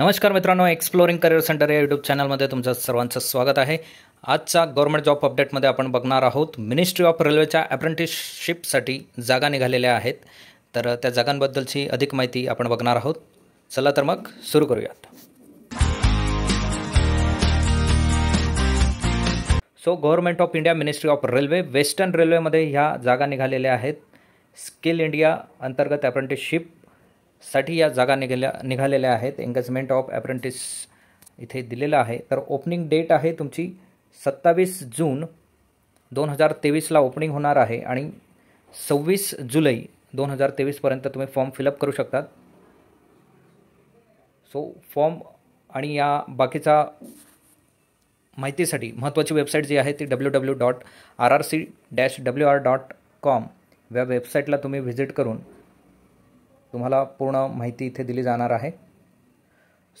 नमस्कार मित्रांनो exploring career centre या यूट्यूब चॅनलमध्ये तुमचं सर्वांचं स्वागत आहे आजचा गव्हर्मेंट जॉब अपडेटमध्ये आपण बघणार आहोत मिनिस्ट्री ऑफ रेल्वेच्या अप्रेंटिसशिपसाठी जागा निघालेल्या आहेत तर त्या जागांबद्दलची अधिक माहिती आपण बघणार आहोत चला तर मग सुरू करूयात so government of India ministry of railway western रेल्वेमध्ये ह्या जागा निघालेल्या आहेत स्किल इंडिया अंतर्गत अप्रेंटिसशिप साठी या जागा निघाल्या निघालेल्या आहेत एंगेजमेंट ऑफ अप्रेंटिस इथे दिलेलं आहे तर ओपनिंग डेट आहे तुमची सत्तावीस जून दोन हजार तेवीसला ओपनिंग होणार आहे आणि सव्वीस जुलै दोन हजार तेवीसपर्यंत तुम्ही फॉर्म फिलअप करू शकतात सो फॉर्म आणि या बाकीचा माहितीसाठी महत्त्वाची वेबसाईट जी आहे ती W W dot R R C dash W R dot com या वेबसाईटला तुम्ही व्हिजिट करून तुम्हाला पूर्ण माहिती इथे दिली जाणार आहे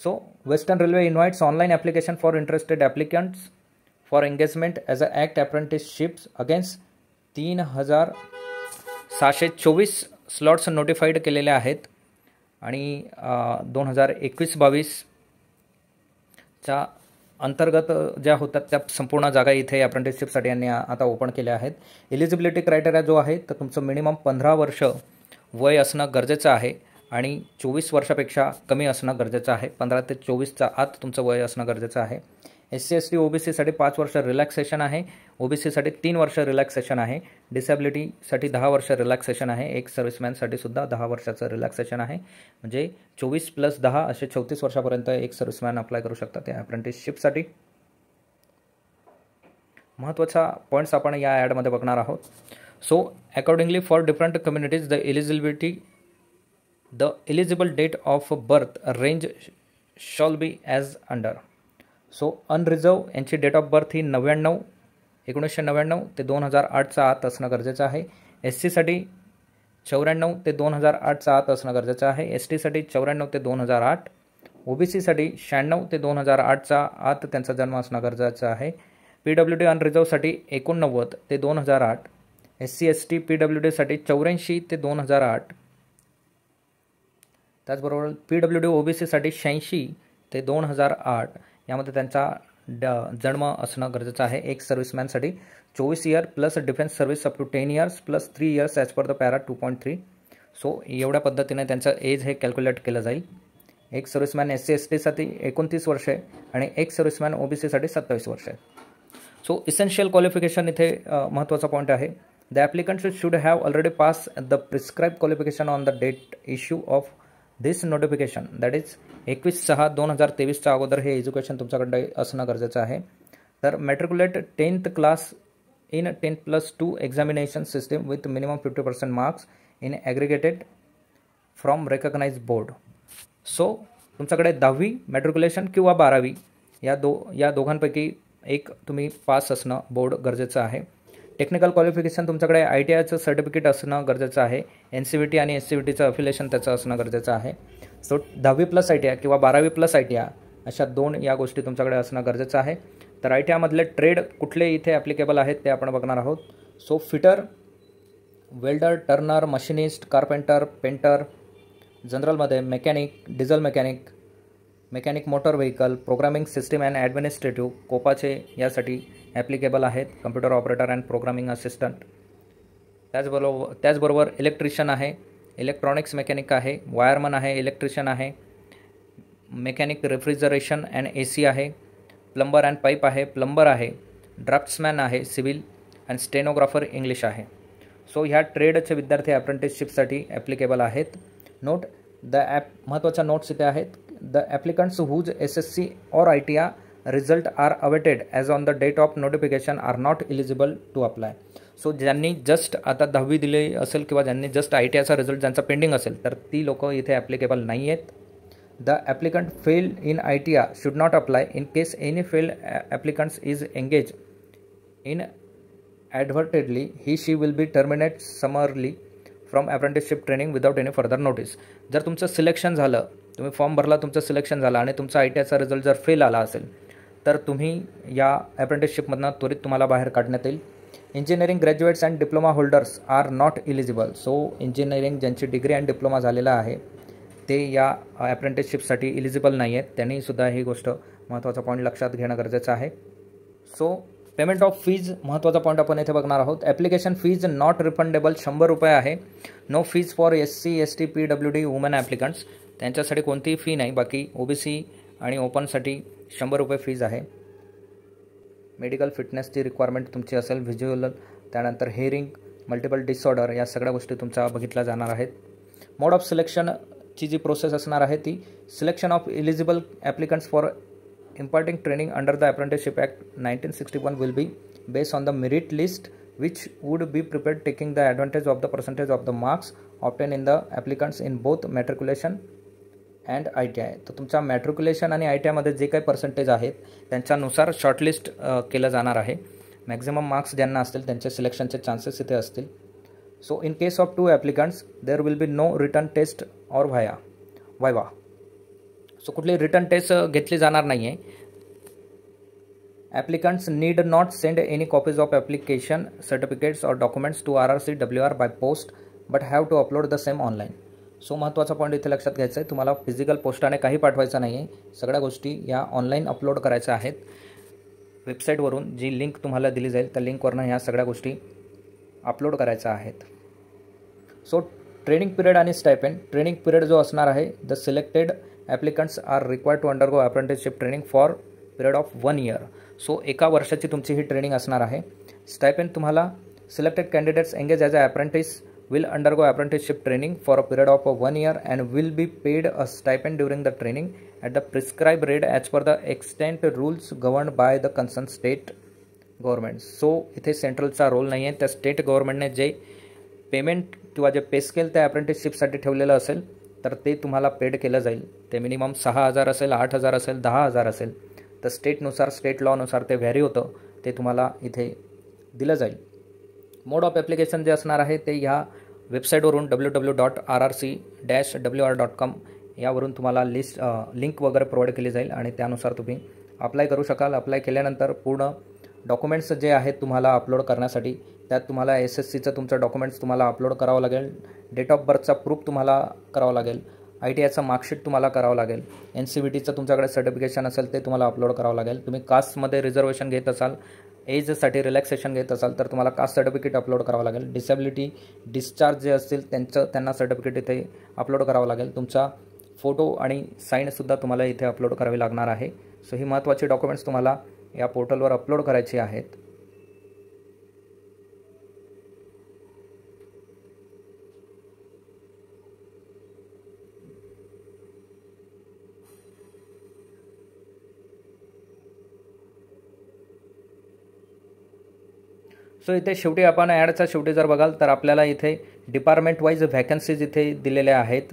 so western railway invites online application for interested applicants for engagement as a act apprenticeships against तीन हजार सहाशे चोवीस स्लॉट्स नोटिफाईड केलेले आहेत आणि दोन हजार एकवीस बावीसच्या अंतर्गत ज्या होतात त्या संपूर्ण जागा इथे ॲप्रेंटिसशिपसाठी यांनी आता ओपन केल्या आहेत एलिजिबिलिटी क्रायटेरिया जो आहे तर तुमचं मिनिमम पंधरा वर्ष वय असणं गरजेचं आहे आणि चोवीस वर्षापेक्षा कमी असणं गरजेचं आहे पंधरा ते चोवीसचा आत तुमचं वय असणं गरजेचं आहे एस सी एस टी ओबीसीसाठी पाच वर्ष रिलॅक्सेशन आहे ओबीसीसाठी तीन वर्ष रिलॅक्सेशन आहे डिसॅबिलिटीसाठी दहा वर्ष रिलॅक्सेशन आहे एक सर्व्हिसमॅनसाठी सुद्धा दहा वर्षाचं रिलॅक्सेशन आहे म्हणजे चोवीस प्लस दहा असे चौतीस वर्षापर्यंत एक सर्व्हिसमॅन अप्लाय करू शकतात त्या अप्रेंटिसशिपसाठी महत्त्वाचा पॉईंट्स आपण या ॲडमध्ये बघणार आहोत so accordingly for different communities the eligibility the eligible date of birth range shall be as under so unreserve यांची डेट ऑफ बर्थ ही नव्याण्णव एकोणीसशे नव्याण्णव ते दोन हजार आठचा आत असणं गरजेचं आहे एस सीसाठी चौऱ्याण्णव ते दोन हजार आठचा आत असणं गरजेचं आहे एस टीसाठी चौऱ्याण्णव ते दोन हजार आठ ओबीसीसाठी शहाण्णव ते दोन हजार आठचा आत त्यांचा जन्म असणं गरजेचं आहे पी डब्ल्यू डी अनरिझर्वसाठी एकोणनव्वद ते दोन हजार आठ S C S T P W डीसाठी चौऱ्याऐंशी ते दोन हजार आठ त्याचबरोबर P W D O B सीसाठी शहाऐंशी ते दोन हजार आठ यामध्ये त्यांचा ड जन्म असणं गरजेचं आहे एक सर्व्हिसमॅनसाठी चोवीस year plus defence service up to ten years plus three years as per the para two point three so एवढ्या पद्धतीने त्यांचं एज हे कॅल्क्युलेट केलं जाईल एक सर्व्हिसमॅन एस सी एस टीसाठी एकोणतीस वर्षे आणि एक सर्व्हिसमॅन ओ बी सीसाठी सत्तावीस वर्षे सो इसेन्शियल क्वालिफिकेशन इथे महत्त्वाचा पॉईंट आहे the applicant should have already pass the prescribed qualification on the date issue of this notification that is एकवीस सहा दोन हजार तेवीसच्या अगोदर हे एज्युकेशन तुमच्याकडे असणं गरजेचं आहे तर matriculate tenth class in tenth plus two examination system with minimum fifty percent marks in aggregated from recognize board so तुमच्याकडे दहावी मॅट्रिक्युलेशन किंवा बारावी या दो या दोघांपैकी एक तुम्ही पास असणं बोर्ड गरजेचं आहे टेक्निकल क्वालिफिकेशन तुमच्याकडे आय टी आयचं सर्टिफिकेट असणं गरजेचं आहे एन सी बी टी आणि एस सी व्ही टीचं अफिलेशन त्याचं असणं गरजेचं आहे सो दहावी प्लस आय टी आय किंवा बारावी प्लस आय टी आय अशा दोन या गोष्टी तुमच्याकडे असणं गरजेचं आहे तर आय टी आयमधले ट्रेड कुठले इथे ॲप्लिकेबल आहेत ते आपण बघणार आहोत so fitter welder turner machinist carpenter painter जनरलमध्ये mechanic diesel mechanic mechanic motor vehicle programming system and administrative कोपाचे यासाठी ॲप्लिकेबल आहेत computer operator and programming assistant त्याचबरोबर त्याचबरोबर इलेक्ट्रिशियन आहे इलेक्ट्रॉनिक्स मेकॅनिक आहे वायरमन आहे इलेक्ट्रिशियन आहे mechanic refrigeration and A C आहे प्लंबर अँड पाईप आहे प्लंबर आहे ड्राफ्ट्समॅन आहे सिव्हिल अँड स्टेनोग्राफर इंग्लिश आहे सो ह्या ट्रेडचे विद्यार्थी अप्रेंटिसशिपसाठी ॲप्लिकेबल आहेत नोट द ॲप महत्त्वाच्या नोट्स इथे आहेत the applicants whose SSC or ITR result are awaited age on the date of notification are not eligible to apply so ज्यांनी जस्ट आता दहावी दिली असेल किंवा ज्यांनी जस्ट आय टी आयचा रिझल्ट ज्यांचा पेंडिंग असेल तर ती लोक इथे ॲप्लिकेबल नाही आहेत the applicant fail in I T R should not apply in case any fail applicants is engage in advertedly he she will be terminate summarily from apprenticeship training without any further notice जर तुमचं selection झालं तुम्ही form भरला तुमचं selection झालं आणि तुमचा I T आयचा रिझल्ट जर फेल आला असेल तर तुम्ही या अप्रेंटिसशिपमधनं त्वरित तुम्हाला बाहेर काढण्यात येईल engineering graduates and diploma holders are not eligible so engineering ज्यांची डिग्री अँड डिप्लोमा झालेला आहे ते या अप्रेंटिसशिपसाठी इलिजिबल नाही आहेत त्यांनीसुद्धा ही गोष्ट महत्त्वाचा पॉईंट लक्षात घेणं गरजेचं आहे सो पेमेंट ऑफ फीज महत्त्वाचा पॉईंट आपण येथे बघणार आहोत ॲप्लिकेशन फीज नॉट रिफंडेबल शंभर रुपये आहे no fees for S C S T P W D women applicants त्यांच्यासाठी कोणतीही फी नाही बाकी ओ बी सी आणि ओपनसाठी शंभर रुपये फीज आहे मेडिकल फिटनेसची रिक्वायरमेंट तुमची असेल व्हिज्युअल त्यानंतर हेअरिंग मल्टिपल डिसऑर्डर या सगळ्या गोष्टी तुमचा बघितल्या जाणार आहेत मोड ऑफ सिलेक्शनची जी प्रोसेस असणार आहे ती selection of eligible applicants for importing training under the apprenticeship act nineteen sixty one will be based on the merit list which would be prepared taking the advantage of the percentage of the marks obtain in the applicants in both matriculation and I T I तर तुमच्या matriculation आणि I T आयमध्ये जे काही percentage आहेत त्यांच्यानुसार shortlist केलं जाणार आहे मॅक्झिमम मार्क्स ज्यांना असतील त्यांच्या सिलेक्शनचे चान्सेस इथे असतील so in case of two applicants there will be no written test or viva voce so कुठली रिटर्न टेस्ट घेतली जाणार नाही आहे applicants need not send any copies of application certificates or documents to R R C W R by post but have to upload the same online so महत्त्वाचा point इथे लक्षात घ्यायचा आहे तुम्हाला फिजिकल पोस्टाने काही पाठवायचं नाही आहे सगळ्या गोष्टी या ऑनलाईन अपलोड करायच्या आहेत वेबसाईटवरून जी लिंक तुम्हाला दिली जाईल त्या लिंकवरनं ह्या सगळ्या गोष्टी अपलोड करायच्या आहेत सो ट्रेनिंग पिरियड आणि स्टायपेंड ट्रेनिंग पिरियड जो असणार आहे the selected applicants are required to undergo apprenticeship training for period of one year so एका वर्षाची तुमची ही ट्रेनिंग असणार आहे स्टायपेंड तुम्हाला selected candidates engage as a apprentice will undergo apprenticeship training for a period of one year and will be paid a stipend during the training at the prescribed rate as per the extent rules governed by the concerned state government. So, इथे सेंट्रलचा role नाही आहे त्या state ने जे payment किंवा जे पे scale त्या अप्रेंटिसशिपसाठी ठेवलेलं असेल तर ते तुम्हाला पेड केलं जाईल ते मिनिमम सहा हजार असेल आठ हजार असेल दहा हजार असेल तर स्टेटनुसार स्टेट लॉनुसार ते व्हॅरी होतं ते तुम्हाला इथे दिलं जाईल मोड ऑफ ॲप्लिकेशन जे असणार आहे ते ह्या वेबसाईटवरून W W dot R R C dash W R dot com यावरून तुम्हाला लिस्ट लिंक वगैरे प्रोवाईड केली जाईल आणि त्यानुसार तुम्ही अप्लाय करू शकाल अप्लाय केल्यानंतर पूर्ण डॉक्युमेंट्स जे आहेत तुम्हाला अपलोड करण्यासाठी त्यात तुम्हाला एस एस सीचं तुमचं डॉक्युमेंट्स तुम्हाला अपलोड करावं लागेल डेट ऑफ बर्थचा प्रूफ तुम्हाला करावं लागेल आय टी आयचं मार्कशीट तुम्हाला करावं लागेल एन सी बी टीचं तुमच्याकडे सर्टिफिकेशन असेल ते तुम्हाला अपलोड करावं लागेल तुम्ही कास्टमध्ये रिझर्वेशन घेत असाल एजसाठी रिलॅक्सेशन घेत असाल तर तुम्हाला कास्ट सर्टिफिकेट अपलोड करावं लागेल डिसेबिलिटी डिस्चार्ज जे असतील त्यांचं त्यांना सर्टिफिकेट इथे अपलोड करावं लागेल तुमचा फोटो आणि साईनसुद्धा तुम्हाला इथे अपलोड करावी लागणार आहे सो ही महत्त्वाची डॉक्युमेंट्स तुम्हाला या पोर्टलवर अपलोड करायची आहेत सो इथे शेवटी आपण ॲडचा शेवटी जर बघाल तर आपल्याला इथे डिपार्टमेंट वाईज व्हॅकन्सीज इथे दिलेल्या आहेत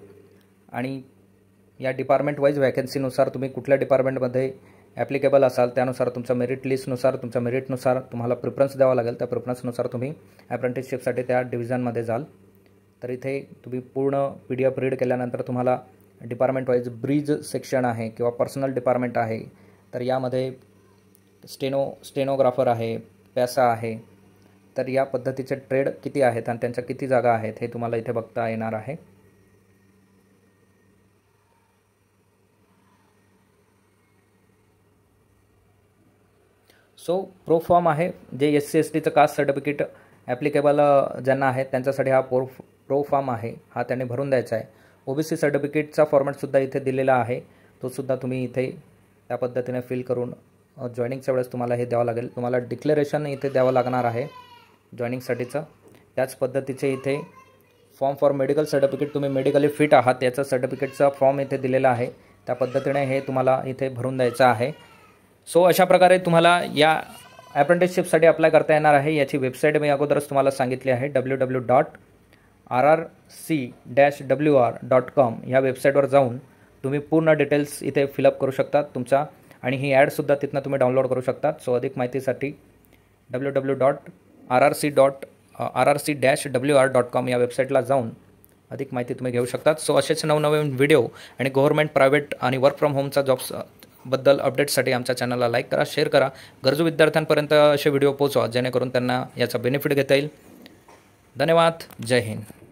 आणि या डिपार्टमेंट वाईज व्हॅकन्सीनुसार तुम्ही कुठल्या डिपार्टमेंटमध्ये ॲप्लिकेबल असाल त्यानुसार तुमचा मेरिट लिस्टनुसार तुमच्या मेरिटनुसार तुम्हाला प्रिफरन्स द्यावा लागेल त्या प्रिफरन्सनुसार तुम्ही ॲप्रेंटिसशिपसाठी त्या डिव्हिजनमध्ये जाल तर इथे तुम्ही पूर्ण पी डी एफ रीड केल्यानंतर तुम्हाला डिपार्टमेंट वाईज ब्रिज सेक्शन आहे किंवा पर्सनल डिपार्टमेंट आहे तर यामध्ये स्टेनो स्टेनोग्राफर आहे पॅसा आहे तर या पद्धतीचे ट्रेड किती आहेत आणि त्यांच्या किती जागा आहेत हे तुम्हाला इथे बघता येणार आहे सो प्रो फॉर्म आहे जे एस सी एस टीचं कास्ट सर्टिफिकेट ॲप्लिकेबल ज्यांना आहे त्यांच्यासाठी हा प्रो प्रो फॉर्म आहे हा त्याने भरून द्यायचा आहे ओबीसी सर्टिफिकेटचा फॉर्मॅटसुद्धा इथे दिलेला आहे तोसुद्धा तुम्ही इथे त्या पद्धतीने फिल करून जॉईनिंगच्या वेळेस तुम्हाला हे द्यावं लागेल तुम्हाला डिक्लेरेशन इथे द्यावं लागणार आहे जॉईनिंगसाठीचं त्याच पद्धतीचे इथे फॉर्म फॉर मेडिकल सर्टिफिकेट तुम्ही मेडिकली फिट आहात याचा सर्टिफिकेटचा फॉर्म इथे दिलेला आहे त्या पद्धतीने हे तुम्हाला इथे भरून द्यायचं आहे सो अशा प्रकारे तुम्हाला या ॲप्रेंटिसशिपसाठी अप्लाय करता येणार आहे याची वेबसाईट मी अगोदरच तुम्हाला सांगितली आहे W W dot R R C dash W R dot com ह्या वेबसाईटवर जाऊन तुम्ही पूर्ण डिटेल्स इथे फिलअप करू शकता तुमचा आणि ही ॲडसुद्धा तिथनं तुम्ही डाउनलोड करू शकता सो अधिक माहितीसाठी W W dot R R C dot R R C dash W R dot com या वेबसाईटला जाऊन अधिक माहिती तुम्ही घेऊ शकतात सो असेच नवनवीन व्हिडिओ आणि गव्हर्मेंट प्रायव्हेट आणि वर्क फ्रॉम होमचा जॉब्स बद्दल अपडेट्ससाठी आमच्या चॅनलला लाईक करा शेअर करा गरजू विद्यार्थ्यांपर्यंत असे व्हिडिओ पोहोचवा जेणेकरून त्यांना याचा बेनिफिट घेता येईल धन्यवाद जय हिंद